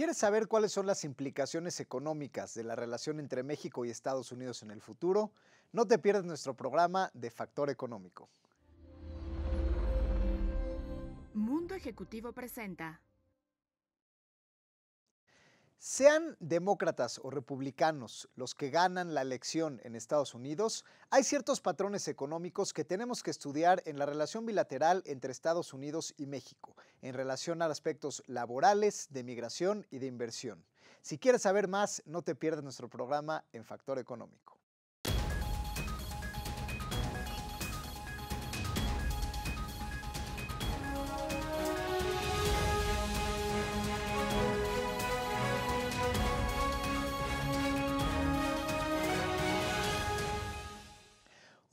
¿Quieres saber cuáles son las implicaciones económicas de la relación entre México y Estados Unidos en el futuro? No te pierdas nuestro programa de Factor Económico. Mundo Ejecutivo presenta sean demócratas o republicanos los que ganan la elección en Estados Unidos, hay ciertos patrones económicos que tenemos que estudiar en la relación bilateral entre Estados Unidos y México, en relación a aspectos laborales, de migración y de inversión. Si quieres saber más, no te pierdas nuestro programa en Factor Económico.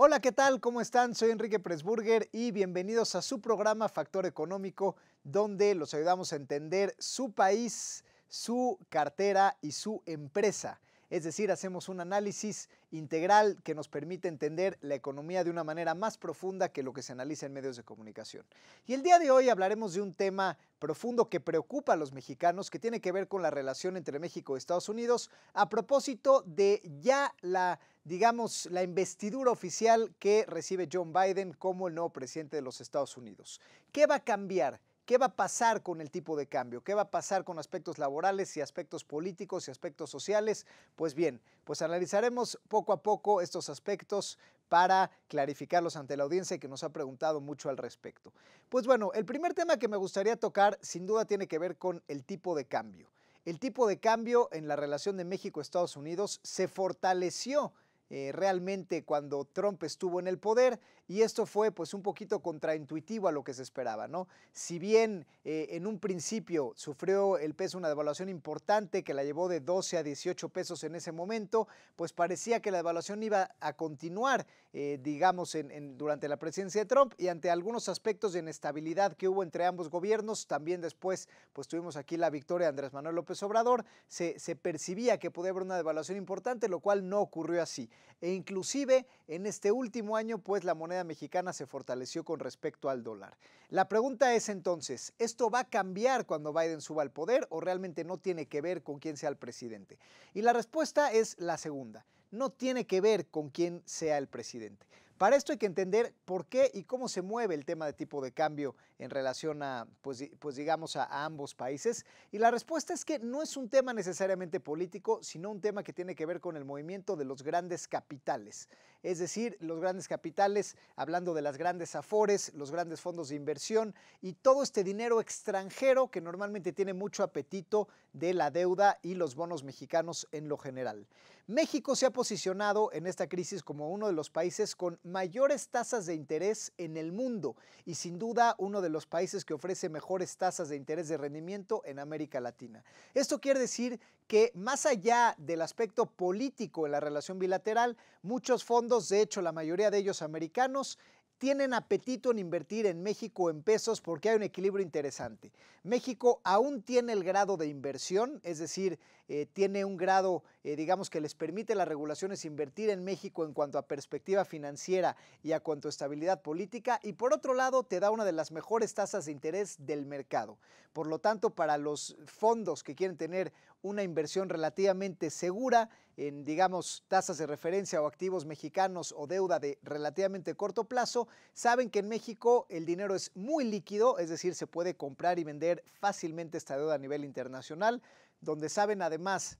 Hola, ¿qué tal? ¿Cómo están? Soy Enrique Presburger y bienvenidos a su programa Factor Económico, donde los ayudamos a entender su país, su cartera y su empresa es decir, hacemos un análisis integral que nos permite entender la economía de una manera más profunda que lo que se analiza en medios de comunicación. Y el día de hoy hablaremos de un tema profundo que preocupa a los mexicanos, que tiene que ver con la relación entre México y Estados Unidos, a propósito de ya la, digamos, la investidura oficial que recibe John Biden como el nuevo presidente de los Estados Unidos. ¿Qué va a cambiar? ¿Qué va a pasar con el tipo de cambio? ¿Qué va a pasar con aspectos laborales y aspectos políticos y aspectos sociales? Pues bien, pues analizaremos poco a poco estos aspectos para clarificarlos ante la audiencia que nos ha preguntado mucho al respecto. Pues bueno, el primer tema que me gustaría tocar sin duda tiene que ver con el tipo de cambio. El tipo de cambio en la relación de México-Estados Unidos se fortaleció eh, realmente cuando Trump estuvo en el poder y esto fue pues un poquito contraintuitivo a lo que se esperaba, ¿no? Si bien eh, en un principio sufrió el peso una devaluación importante que la llevó de 12 a 18 pesos en ese momento, pues parecía que la devaluación iba a continuar, eh, digamos, en, durante la presidencia de Trump y ante algunos aspectos de inestabilidad que hubo entre ambos gobiernos, también después pues tuvimos aquí la victoria de Andrés Manuel López Obrador, se, se percibía que podía haber una devaluación importante, lo cual no ocurrió así. E inclusive en este último año pues la moneda mexicana se fortaleció con respecto al dólar. La pregunta es entonces, ¿esto va a cambiar cuando Biden suba al poder o realmente no tiene que ver con quién sea el presidente? Y la respuesta es la segunda, no tiene que ver con quién sea el presidente. Para esto hay que entender por qué y cómo se mueve el tema de tipo de cambio en relación a, pues, pues digamos, a, ambos países. Y la respuesta es que no es un tema necesariamente político, sino un tema que tiene que ver con el movimiento de los grandes capitales es decir, los grandes capitales, hablando de las grandes afores, los grandes fondos de inversión y todo este dinero extranjero que normalmente tiene mucho apetito de la deuda y los bonos mexicanos en lo general. México se ha posicionado en esta crisis como uno de los países con mayores tasas de interés en el mundo y sin duda uno de los países que ofrece mejores tasas de interés de rendimiento en América Latina. Esto quiere decir que más allá del aspecto político en la relación bilateral, muchos fondos de hecho la mayoría de ellos americanos, tienen apetito en invertir en México en pesos porque hay un equilibrio interesante. México aún tiene el grado de inversión, es decir, eh, tiene un grado, eh, digamos, que les permite las regulaciones invertir en México en cuanto a perspectiva financiera y a cuanto a estabilidad política, y por otro lado te da una de las mejores tasas de interés del mercado. Por lo tanto, para los fondos que quieren tener una inversión relativamente segura en, digamos, tasas de referencia o activos mexicanos o deuda de relativamente corto plazo, saben que en México el dinero es muy líquido, es decir, se puede comprar y vender fácilmente esta deuda a nivel internacional, donde saben además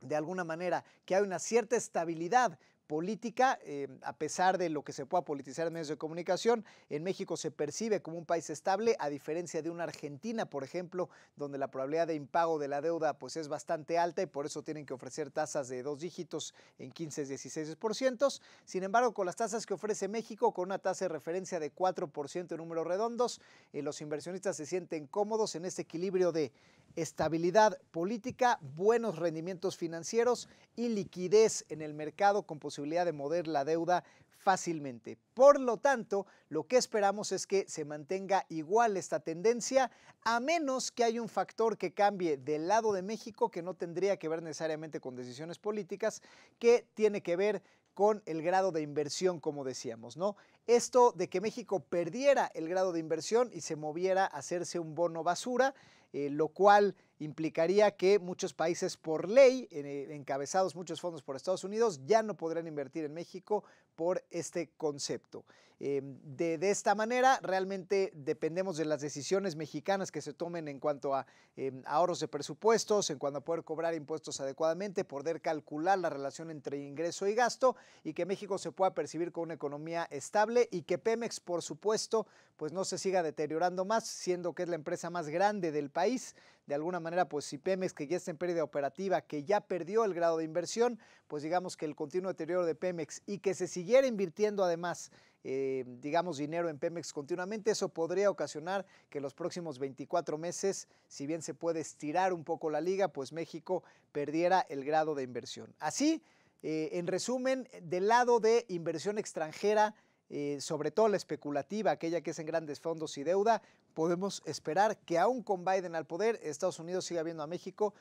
de alguna manera que hay una cierta estabilidad política, eh, a pesar de lo que se pueda politizar en medios de comunicación, en México se percibe como un país estable, a diferencia de una Argentina, por ejemplo, donde la probabilidad de impago de la deuda pues, es bastante alta y por eso tienen que ofrecer tasas de dos dígitos en 15, 16%. Sin embargo, con las tasas que ofrece México, con una tasa de referencia de 4% en números redondos, eh, los inversionistas se sienten cómodos en este equilibrio de estabilidad política, buenos rendimientos financieros y liquidez en el mercado con posibilidades de mover la deuda fácilmente. Por lo tanto, lo que esperamos es que se mantenga igual esta tendencia, a menos que haya un factor que cambie del lado de México que no tendría que ver necesariamente con decisiones políticas, que tiene que ver con el grado de inversión, como decíamos, ¿no? Esto de que México perdiera el grado de inversión y se moviera a hacerse un bono basura, eh, lo cual implicaría que muchos países por ley, eh, encabezados muchos fondos por Estados Unidos, ya no podrían invertir en México por este concepto. Em, de, esta manera, realmente dependemos de las decisiones mexicanas que se tomen en cuanto a em, ahorros de presupuestos, en cuanto a poder cobrar impuestos adecuadamente, poder calcular la relación entre ingreso y gasto y que México se pueda percibir con una economía estable y que Pemex, por supuesto, pues no se siga deteriorando más, siendo que es la empresa más grande del país. De alguna manera, pues si Pemex, que ya está en pérdida operativa, que ya perdió el grado de inversión, pues digamos que el continuo deterioro de Pemex y que se siguiera invirtiendo además eh, digamos, dinero en Pemex continuamente. Eso podría ocasionar que los próximos 24 meses, si bien se puede estirar un poco la liga, pues México perdiera el grado de inversión. Así, eh, en resumen, del lado de inversión extranjera, eh, sobre todo la especulativa, aquella que es en grandes fondos y deuda, podemos esperar que aún con Biden al poder, Estados Unidos siga viendo a México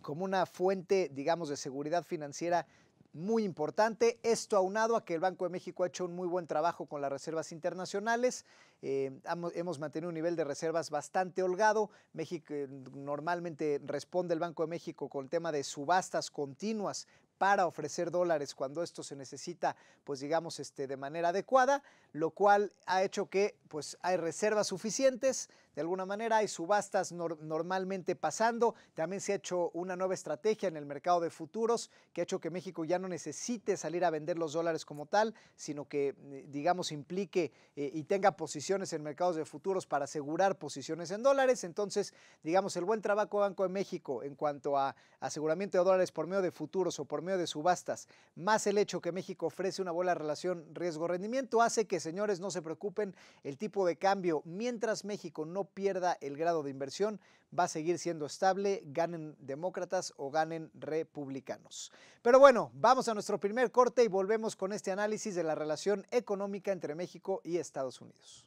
como una fuente, digamos, de seguridad financiera muy importante. Esto aunado a que el Banco de México ha hecho un muy buen trabajo con las reservas internacionales. Eh, hemos mantenido un nivel de reservas bastante holgado. México eh, normalmente responde el Banco de México con el tema de subastas continuas para ofrecer dólares cuando esto se necesita, pues digamos, este, de manera adecuada, lo cual ha hecho que pues hay reservas suficientes, de alguna manera. Hay subastas normalmente pasando. También se ha hecho una nueva estrategia en el mercado de futuros que ha hecho que México ya no necesite salir a vender los dólares como tal, sino que, eh, digamos, implique eh, y tenga posiciones en mercados de futuros para asegurar posiciones en dólares. Entonces, digamos, el buen trabajo Banco de México en cuanto a aseguramiento de dólares por medio de futuros o por medio de subastas, más el hecho que México ofrece una buena relación riesgo-rendimiento, hace que, señores, no se preocupen, el tipo de cambio, mientras México no pierda el grado de inversión, va a seguir siendo estable, ganen demócratas o ganen republicanos. Pero bueno, vamos a nuestro primer corte y volvemos con este análisis de la relación económica entre México y Estados Unidos.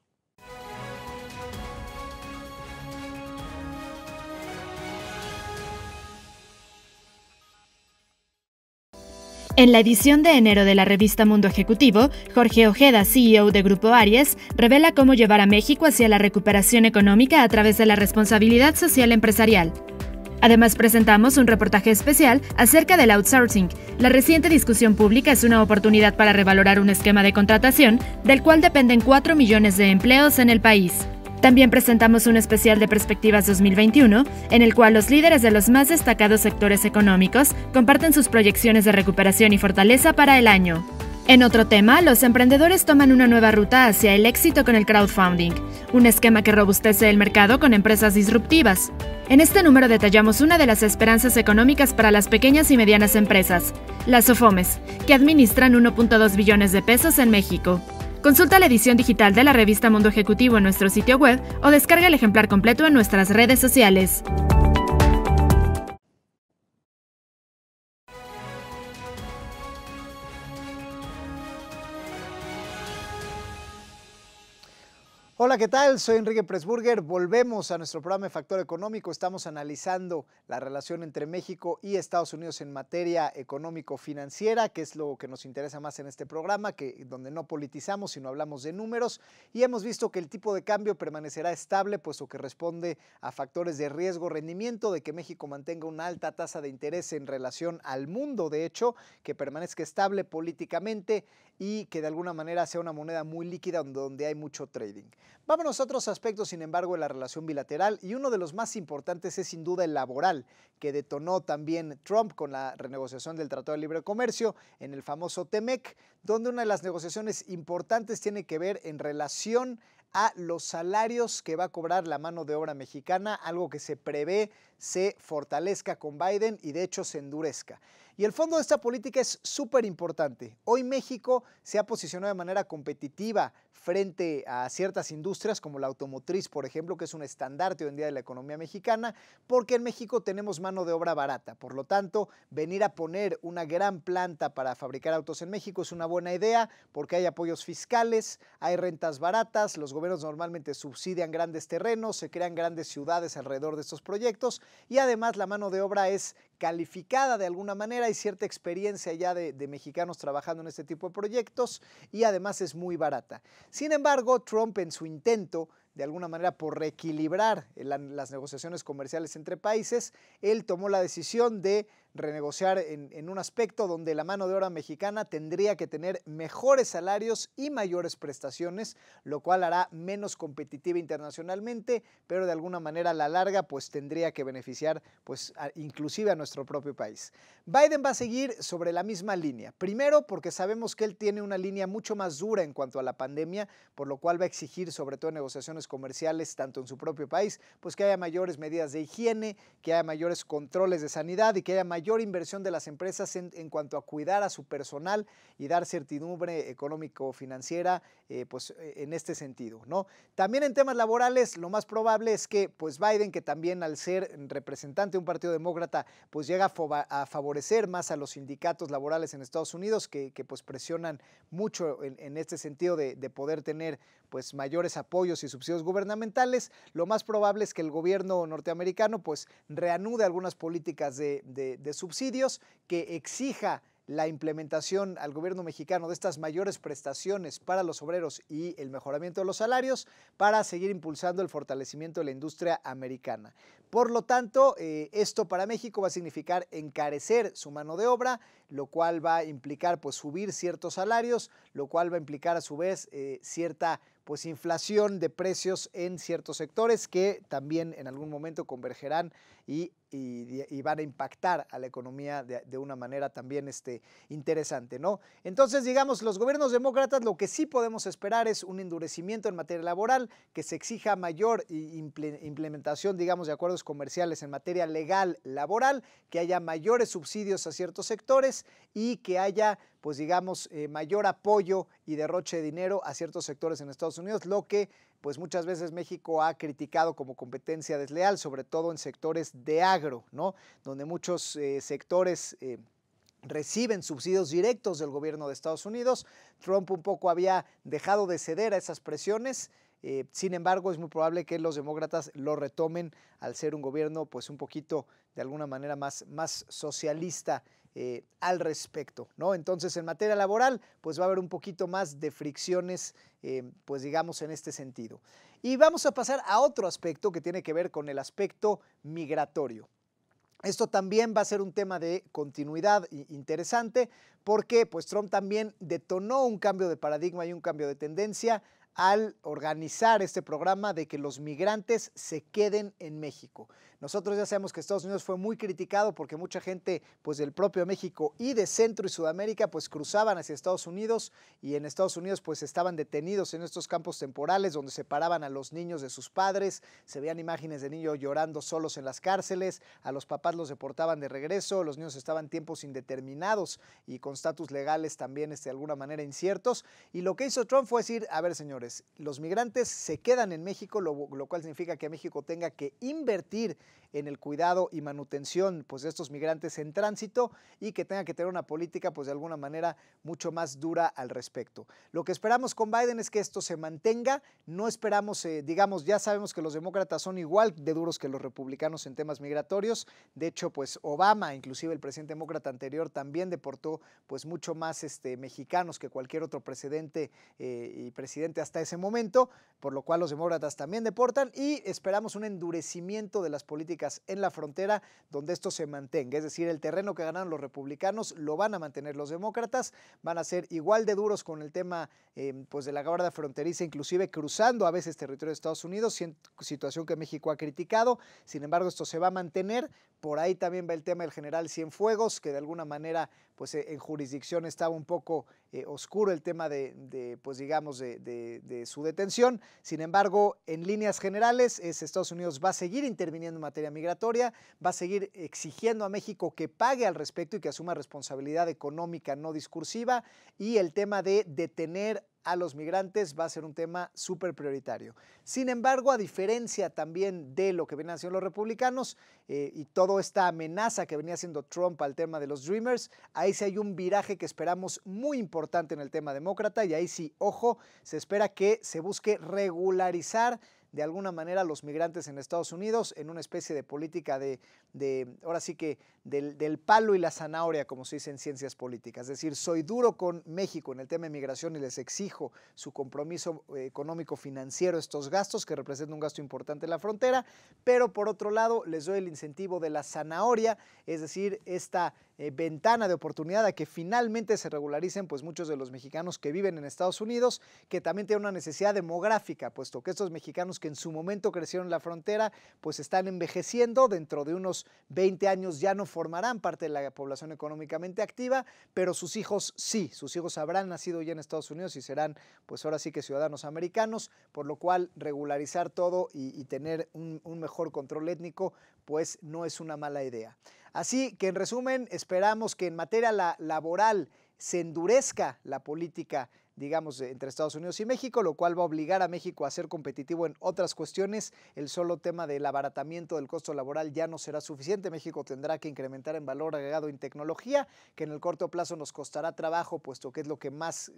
En la edición de enero de la revista Mundo Ejecutivo, Jorge Ojeda, CEO de Grupo Aries, revela cómo llevar a México hacia la recuperación económica a través de la responsabilidad social empresarial. Además, presentamos un reportaje especial acerca del outsourcing. La reciente discusión pública es una oportunidad para revalorar un esquema de contratación del cual dependen 4 millones de empleos en el país. También presentamos un especial de Perspectivas 2021, en el cual los líderes de los más destacados sectores económicos comparten sus proyecciones de recuperación y fortaleza para el año. En otro tema, los emprendedores toman una nueva ruta hacia el éxito con el crowdfunding, un esquema que robustece el mercado con empresas disruptivas. En este número detallamos una de las esperanzas económicas para las pequeñas y medianas empresas, las SOFOMES, que administran 1.2 billones de pesos en México. Consulta la edición digital de la revista Mundo Ejecutivo en nuestro sitio web o descarga el ejemplar completo en nuestras redes sociales. Hola, ¿qué tal? Soy Enrique Presburger. Volvemos a nuestro programa de Factor Económico. Estamos analizando la relación entre México y Estados Unidos en materia económico-financiera, que es lo que nos interesa más en este programa, que, donde no politizamos, sino hablamos de números. Y hemos visto que el tipo de cambio permanecerá estable, puesto que responde a factores de riesgo-rendimiento, de que México mantenga una alta tasa de interés en relación al mundo, de hecho, que permanezca estable políticamente y que de alguna manera sea una moneda muy líquida donde hay mucho trading. Vámonos a otros aspectos, sin embargo, de la relación bilateral y uno de los más importantes es sin duda el laboral, que detonó también Trump con la renegociación del Tratado de Libre Comercio en el famoso TEMEC, donde una de las negociaciones importantes tiene que ver en relación a los salarios que va a cobrar la mano de obra mexicana, algo que se prevé se fortalezca con Biden y de hecho se endurezca. Y el fondo de esta política es súper importante. Hoy México se ha posicionado de manera competitiva frente a ciertas industrias como la automotriz, por ejemplo, que es un estandarte hoy en día de la economía mexicana, porque en México tenemos mano de obra barata. Por lo tanto, venir a poner una gran planta para fabricar autos en México es una buena idea porque hay apoyos fiscales, hay rentas baratas, los gobiernos normalmente subsidian grandes terrenos, se crean grandes ciudades alrededor de estos proyectos y además la mano de obra es calificada de alguna manera, hay cierta experiencia ya de, mexicanos trabajando en este tipo de proyectos y además es muy barata. Sin embargo, Trump en su intento de alguna manera por reequilibrar las negociaciones comerciales entre países, él tomó la decisión de renegociar en, un aspecto donde la mano de obra mexicana tendría que tener mejores salarios y mayores prestaciones, lo cual hará menos competitiva internacionalmente, pero de alguna manera a la larga pues tendría que beneficiar pues inclusive a nuestro propio país. Biden va a seguir sobre la misma línea. Primero porque sabemos que él tiene una línea mucho más dura en cuanto a la pandemia, por lo cual va a exigir sobre todo negociaciones comerciales tanto en su propio país, pues que haya mayores medidas de higiene, que haya mayores controles de sanidad y que haya mayores inversión de las empresas en, cuanto a cuidar a su personal y dar certidumbre económico-financiera eh, pues, e, en este sentido. ¿no? También en temas laborales, lo más probable es que pues, Biden, que también al ser representante de un partido demócrata, pues llega a, favorecer más a los sindicatos laborales en Estados Unidos, que, pues presionan mucho en, este sentido de, de poder tener pues mayores apoyos y subsidios gubernamentales, lo más probable es que el gobierno norteamericano pues reanude algunas políticas de, subsidios que exija la implementación al gobierno mexicano de estas mayores prestaciones para los obreros y el mejoramiento de los salarios para seguir impulsando el fortalecimiento de la industria americana. Por lo tanto, eh, esto para México va a significar encarecer su mano de obra, lo cual va a implicar pues, subir ciertos salarios, lo cual va a implicar a su vez eh, cierta pues inflación de precios en ciertos sectores que también en algún momento convergerán y, van a impactar a la economía de, una manera también este, interesante, ¿no? Entonces, digamos, los gobiernos demócratas lo que sí podemos esperar es un endurecimiento en materia laboral, que se exija mayor implementación, digamos, de acuerdos comerciales en materia legal laboral, que haya mayores subsidios a ciertos sectores y que haya pues digamos, eh, mayor apoyo y derroche de dinero a ciertos sectores en Estados Unidos, lo que pues muchas veces México ha criticado como competencia desleal, sobre todo en sectores de agro, ¿no? Donde muchos eh, sectores eh, reciben subsidios directos del gobierno de Estados Unidos. Trump un poco había dejado de ceder a esas presiones. Eh, sin embargo, es muy probable que los demócratas lo retomen al ser un gobierno, pues un poquito, de alguna manera, más, más socialista eh, al respecto, ¿no? Entonces, en materia laboral, pues va a haber un poquito más de fricciones, eh, pues digamos, en este sentido. Y vamos a pasar a otro aspecto que tiene que ver con el aspecto migratorio. Esto también va a ser un tema de continuidad interesante porque pues Trump también detonó un cambio de paradigma y un cambio de tendencia al organizar este programa de que los migrantes se queden en México. Nosotros ya sabemos que Estados Unidos fue muy criticado porque mucha gente pues del propio México y de Centro y Sudamérica pues cruzaban hacia Estados Unidos y en Estados Unidos pues estaban detenidos en estos campos temporales donde separaban a los niños de sus padres, se veían imágenes de niños llorando solos en las cárceles, a los papás los deportaban de regreso, los niños estaban tiempos indeterminados y con estatus legales también este, de alguna manera inciertos y lo que hizo Trump fue decir, a ver señores, los migrantes se quedan en México, lo cual significa que México tenga que invertir en el cuidado y manutención pues, de estos migrantes en tránsito y que tenga que tener una política pues, de alguna manera mucho más dura al respecto. Lo que esperamos con Biden es que esto se mantenga, no esperamos, eh, digamos, ya sabemos que los demócratas son igual de duros que los republicanos en temas migratorios, de hecho, pues Obama, inclusive el presidente demócrata anterior, también deportó pues mucho más este, mexicanos que cualquier otro presidente eh, y presidente hasta ese momento, por lo cual los demócratas también deportan y esperamos un endurecimiento de las políticas políticas en la frontera donde esto se mantenga. Es decir, el terreno que ganaron los republicanos lo van a mantener los demócratas, van a ser igual de duros con el tema eh, pues de la guarda fronteriza, inclusive cruzando a veces territorio de Estados Unidos, situación que México ha criticado. Sin embargo, esto se va a mantener. Por ahí también va el tema del general Cienfuegos, que de alguna manera pues eh, en jurisdicción estaba un poco eh, oscuro el tema de, pues digamos, de, su detención. Sin embargo, en líneas generales, Estados Unidos va a seguir interviniendo en materia migratoria, va a seguir exigiendo a México que pague al respecto y que asuma responsabilidad económica no discursiva y el tema de detener a los migrantes va a ser un tema súper prioritario. Sin embargo, a diferencia también de lo que venían haciendo los republicanos eh, y toda esta amenaza que venía haciendo Trump al tema de los Dreamers, ahí sí hay un viraje que esperamos muy importante en el tema demócrata y ahí sí, ojo, se espera que se busque regularizar de alguna manera los migrantes en Estados Unidos en una especie de política de, ahora sí que del, palo y la zanahoria, como se dice en ciencias políticas. Es decir, soy duro con México en el tema de migración y les exijo su compromiso eh, económico financiero, estos gastos que representan un gasto importante en la frontera, pero por otro lado les doy el incentivo de la zanahoria, es decir, esta eh, ventana de oportunidad a que finalmente se regularicen pues muchos de los mexicanos que viven en Estados Unidos, que también tienen una necesidad demográfica, puesto que estos mexicanos que en su momento crecieron la frontera, pues están envejeciendo, dentro de unos 20 años ya no formarán parte de la población económicamente activa, pero sus hijos sí, sus hijos habrán nacido ya en Estados Unidos y serán pues ahora sí que ciudadanos americanos, por lo cual regularizar todo y, tener un, mejor control étnico pues no es una mala idea. Así que en resumen, esperamos que en materia laboral se endurezca la política digamos, eh, entre Estados Unidos y México, lo cual va a obligar a México a ser competitivo en otras cuestiones. El solo tema del abaratamiento del costo laboral ya no será suficiente. México tendrá que incrementar en valor agregado en tecnología, que en el corto plazo nos costará trabajo, puesto que es lo que más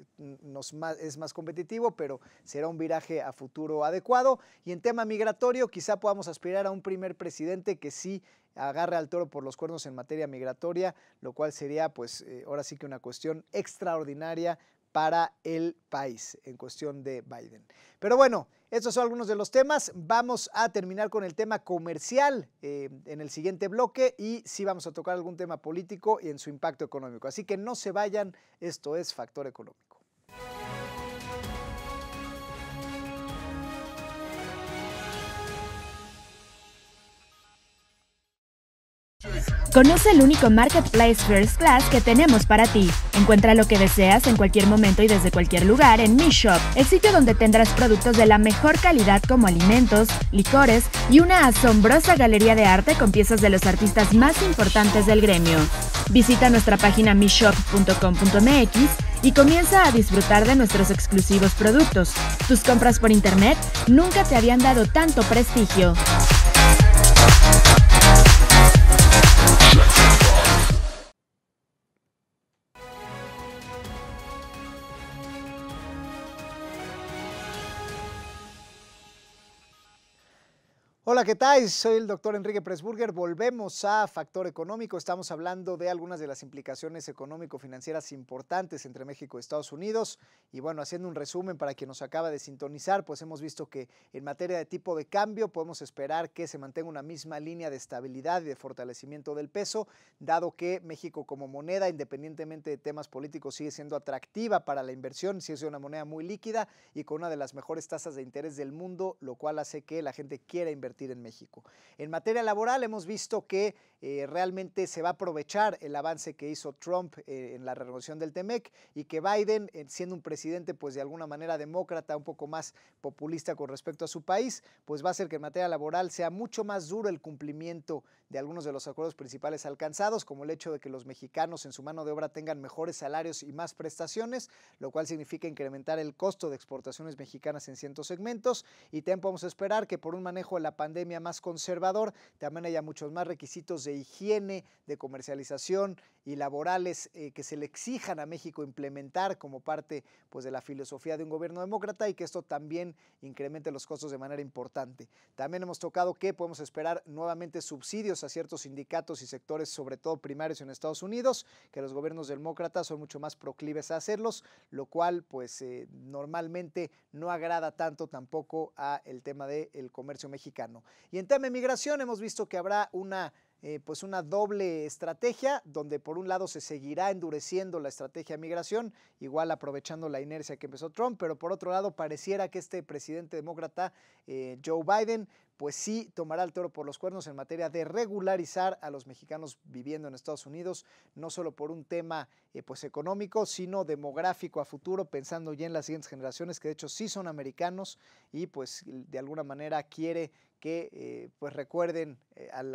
es más competitivo, pero será un viraje a futuro adecuado. Y en tema migratorio, quizá podamos aspirar a un primer presidente que sí agarre al toro por los cuernos en materia migratoria, lo cual sería pues eh, ahora sí que una cuestión extraordinaria para el país en cuestión de Biden. Pero bueno, estos son algunos de los temas. Vamos a terminar con el tema comercial eh, en el siguiente bloque y sí vamos a tocar algún tema político y en su impacto económico. Así que no se vayan, esto es Factor Económico. Conoce el único Marketplace First Class que tenemos para ti. Encuentra lo que deseas en cualquier momento y desde cualquier lugar en Mi Shop, el sitio donde tendrás productos de la mejor calidad como alimentos, licores y una asombrosa galería de arte con piezas de los artistas más importantes del gremio. Visita nuestra página mishop.com.mx y comienza a disfrutar de nuestros exclusivos productos. Tus compras por internet nunca te habían dado tanto prestigio. Hola, ¿qué tal? Soy el doctor Enrique Presburger. Volvemos a Factor Económico. Estamos hablando de algunas de las implicaciones económico-financieras importantes entre México y Estados Unidos. Y bueno, haciendo un resumen para quien nos acaba de sintonizar, pues hemos visto que en materia de tipo de cambio podemos esperar que se mantenga una misma línea de estabilidad y de fortalecimiento del peso, dado que México como moneda, independientemente de temas políticos, sigue siendo atractiva para la inversión, si es una moneda muy líquida y con una de las mejores tasas de interés del mundo, lo cual hace que la gente quiera invertir en México. En materia laboral hemos visto que eh, realmente se va a aprovechar el avance que hizo Trump eh, en la revolución del TEMEC y que Biden, eh, siendo un presidente pues de alguna manera demócrata, un poco más populista con respecto a su país, pues va a hacer que en materia laboral sea mucho más duro el cumplimiento de algunos de los acuerdos principales alcanzados, como el hecho de que los mexicanos en su mano de obra tengan mejores salarios y más prestaciones, lo cual significa incrementar el costo de exportaciones mexicanas en cientos segmentos y también podemos esperar que por un manejo de la pandemia más conservador. También haya muchos más requisitos de higiene, de comercialización y laborales eh, que se le exijan a México implementar como parte pues, de la filosofía de un gobierno demócrata y que esto también incremente los costos de manera importante. También hemos tocado que podemos esperar nuevamente subsidios a ciertos sindicatos y sectores, sobre todo primarios en Estados Unidos, que los gobiernos demócratas son mucho más proclives a hacerlos, lo cual pues eh, normalmente no agrada tanto tampoco a el tema del comercio mexicano. Y en tema de migración hemos visto que habrá una eh, pues una doble estrategia, donde por un lado se seguirá endureciendo la estrategia de migración, igual aprovechando la inercia que empezó Trump, pero por otro lado pareciera que este presidente demócrata, eh, Joe Biden, pues sí tomará el toro por los cuernos en materia de regularizar a los mexicanos viviendo en Estados Unidos, no solo por un tema eh, pues económico, sino demográfico a futuro, pensando ya en las siguientes generaciones que de hecho sí son americanos y pues de alguna manera quiere que eh, pues recuerden eh, al,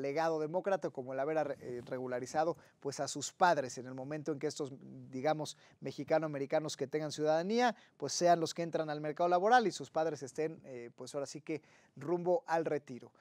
legado demócrata como el haber regularizado pues a sus padres en el momento en que estos digamos mexicano-americanos que tengan ciudadanía pues sean los que entran al mercado laboral y sus padres estén pues ahora sí que rumbo al retiro.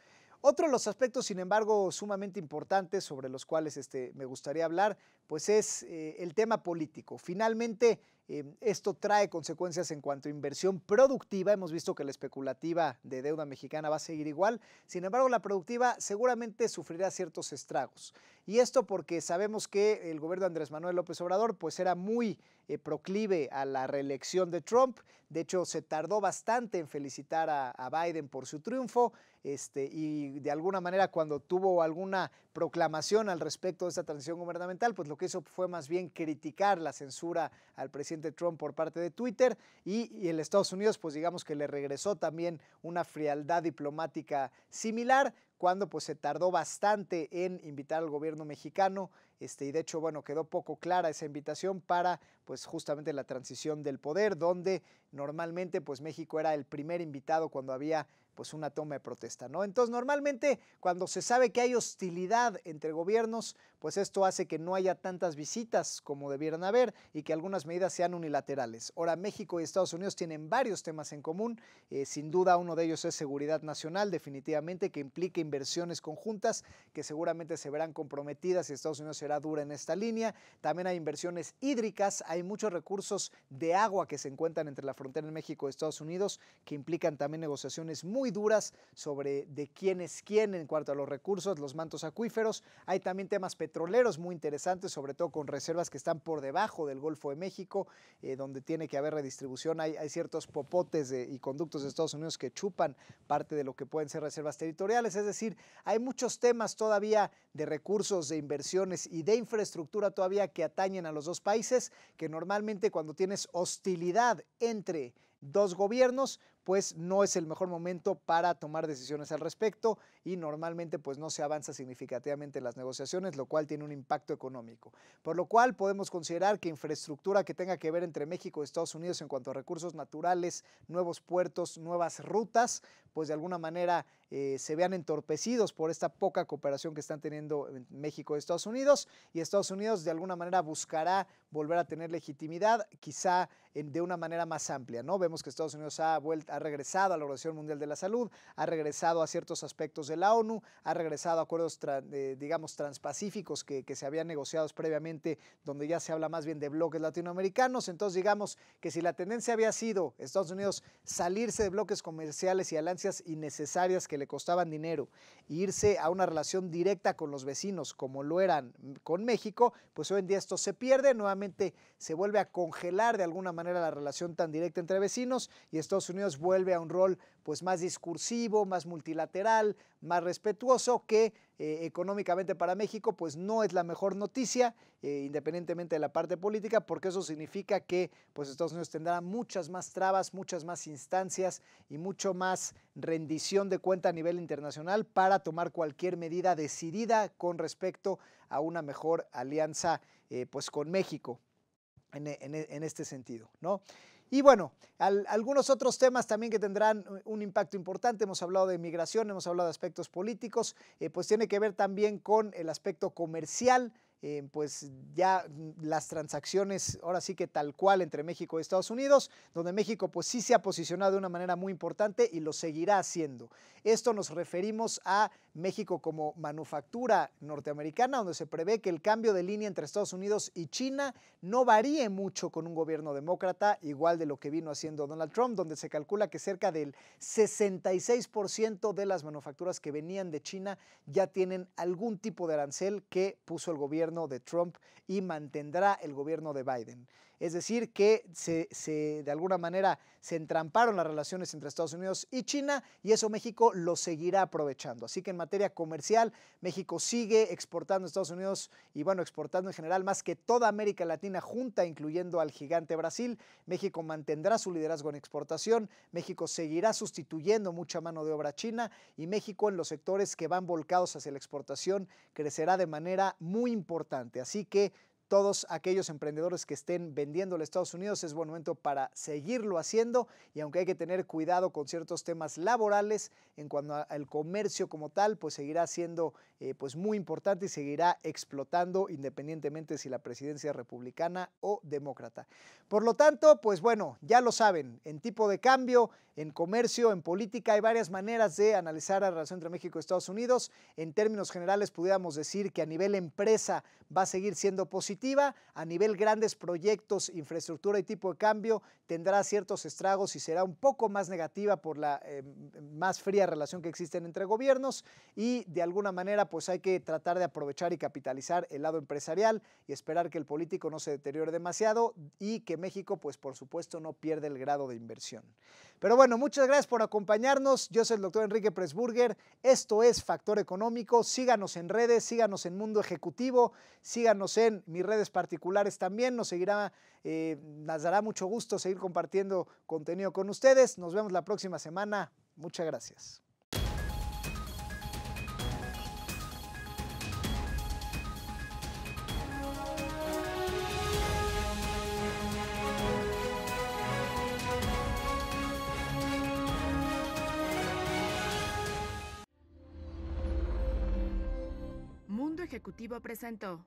Otro de los aspectos, sin embargo, sumamente importantes sobre los cuales este, me gustaría hablar, pues es eh, el tema político. Finalmente, Em, esto trae consecuencias en cuanto a inversión productiva. Hemos visto que la especulativa de deuda mexicana va a seguir igual. Sin embargo, la productiva seguramente sufrirá ciertos estragos. Y esto porque sabemos que el gobierno de Andrés Manuel López Obrador pues era muy eh, proclive a la reelección de Trump. De hecho, se tardó bastante en felicitar a, Biden por su triunfo. Este, y de alguna manera cuando tuvo alguna proclamación al respecto de esta transición gubernamental, pues lo que hizo fue más bien criticar la censura al presidente de Trump por parte de Twitter y, y el Estados Unidos, pues digamos que le regresó también una frialdad diplomática similar cuando pues se tardó bastante en invitar al gobierno mexicano este, y de hecho, bueno, quedó poco clara esa invitación para, pues, justamente la transición del poder, donde normalmente, pues, México era el primer invitado cuando había, pues, una toma de protesta, ¿no? Entonces, normalmente, cuando se sabe que hay hostilidad entre gobiernos, pues, esto hace que no haya tantas visitas como debieran haber y que algunas medidas sean unilaterales. Ahora, México y Estados Unidos tienen varios temas en común, eh, sin duda uno de ellos es seguridad nacional, definitivamente, que implica inversiones conjuntas que seguramente se verán comprometidas y Estados Unidos será dura en esta línea. También hay inversiones hídricas, hay muchos recursos de agua que se encuentran entre la frontera en México y Estados Unidos que implican también negociaciones muy duras sobre de quién es quién en cuanto a los recursos, los mantos acuíferos. Hay también temas petroleros muy interesantes, sobre todo con reservas que están por debajo del Golfo de México, eh, donde tiene que haber redistribución. Hay, ciertos popotes y conductos de Estados Unidos que chupan parte de lo que pueden ser reservas territoriales. Es decir, hay muchos temas todavía de recursos, de inversiones y de infraestructura todavía que atañen a los dos países, que normalmente cuando tienes hostilidad entre dos gobiernos, pues no es el mejor momento para tomar decisiones al respecto y normalmente pues no se avanza significativamente en las negociaciones, lo cual tiene un impacto económico. Por lo cual podemos considerar que infraestructura que tenga que ver entre México y Estados Unidos en cuanto a recursos naturales, nuevos puertos, nuevas rutas, pues de alguna manera eh, se vean entorpecidos por esta poca cooperación que están teniendo México y Estados Unidos y Estados Unidos de alguna manera buscará volver a tener legitimidad, quizá de una manera más amplia. ¿no? Vemos que Estados Unidos ha, vuelto, regresado a la Organización Mundial de la Salud, ha regresado a ciertos aspectos de la ONU, ha regresado a acuerdos, eh, digamos, transpacíficos que, que se habían negociado previamente, donde ya se habla más bien de bloques latinoamericanos. Entonces, digamos que si la tendencia había sido Estados Unidos salirse de bloques comerciales y alianzas innecesarias que le costaban dinero e irse a una relación directa con los vecinos, como lo eran mm, con México, pues hoy en día esto se pierde nuevamente se vuelve a congelar de alguna manera la relación tan directa entre vecinos y Estados Unidos vuelve a un rol pues más discursivo, más multilateral, más respetuoso que eh, económicamente para México pues no es la mejor noticia eh, independientemente de la parte política porque eso significa que pues Estados Unidos tendrá muchas más trabas, muchas más instancias y mucho más rendición de cuenta a nivel internacional para tomar cualquier medida decidida con respecto a una mejor alianza eh, pues con México en, e, e, este sentido, Y bueno, algunos otros temas también que tendrán un impacto importante, hemos hablado de migración, hemos hablado de aspectos políticos, eh, pues tiene que ver también con el aspecto comercial, eh, pues ya las transacciones ahora sí que tal cual entre México y Estados Unidos, donde México pues sí se ha posicionado de una manera muy importante y lo seguirá haciendo. Esto nos referimos a México como manufactura norteamericana, donde se prevé que el cambio de línea entre Estados Unidos y China no varíe mucho con un gobierno demócrata, igual de lo que vino haciendo Donald Trump, donde se calcula que cerca del 66% de las manufacturas que venían de China ya tienen algún tipo de arancel que puso el gobierno de Trump y mantendrá el gobierno de Biden. Es decir, que de alguna manera se entramparon las relaciones entre Estados Unidos y China y eso México lo seguirá aprovechando. Así que en materia comercial, México sigue exportando a Estados Unidos y bueno, exportando en general más que toda América Latina junta, incluyendo al gigante Brasil. México mantendrá su liderazgo en exportación, México seguirá sustituyendo mucha mano de obra china y México en los sectores que van volcados hacia la exportación crecerá de manera muy importante. Así que todos aquellos emprendedores que estén vendiendo a Estados Unidos, es buen momento para seguirlo haciendo y aunque hay que tener cuidado con ciertos temas laborales, en cuanto al comercio como tal, pues seguirá siendo eh, pues muy importante y seguirá explotando independientemente si la presidencia es republicana o demócrata. Por lo tanto, pues bueno, ya lo saben, en tipo de cambio, en comercio, en política, hay varias maneras de analizar la relación entre México y Estados Unidos. En términos generales, pudiéramos decir que a nivel empresa va a seguir siendo positivo a nivel grandes proyectos, infraestructura y tipo de cambio tendrá ciertos estragos y será un poco más negativa por la em, más fría relación que existen entre gobiernos y de alguna manera pues hay que tratar de aprovechar y capitalizar el lado empresarial y esperar que el político no se deteriore demasiado y que México pues por supuesto no pierda el grado de inversión. Pero bueno, muchas gracias por acompañarnos. Yo soy el doctor Enrique Presburger. Esto es Factor Económico. Síganos en redes, síganos en Mundo Ejecutivo, síganos en mi redes particulares también. Nos seguirá, eh, nos dará mucho gusto seguir compartiendo contenido con ustedes. Nos vemos la próxima semana. Muchas gracias. Mundo Ejecutivo presentó.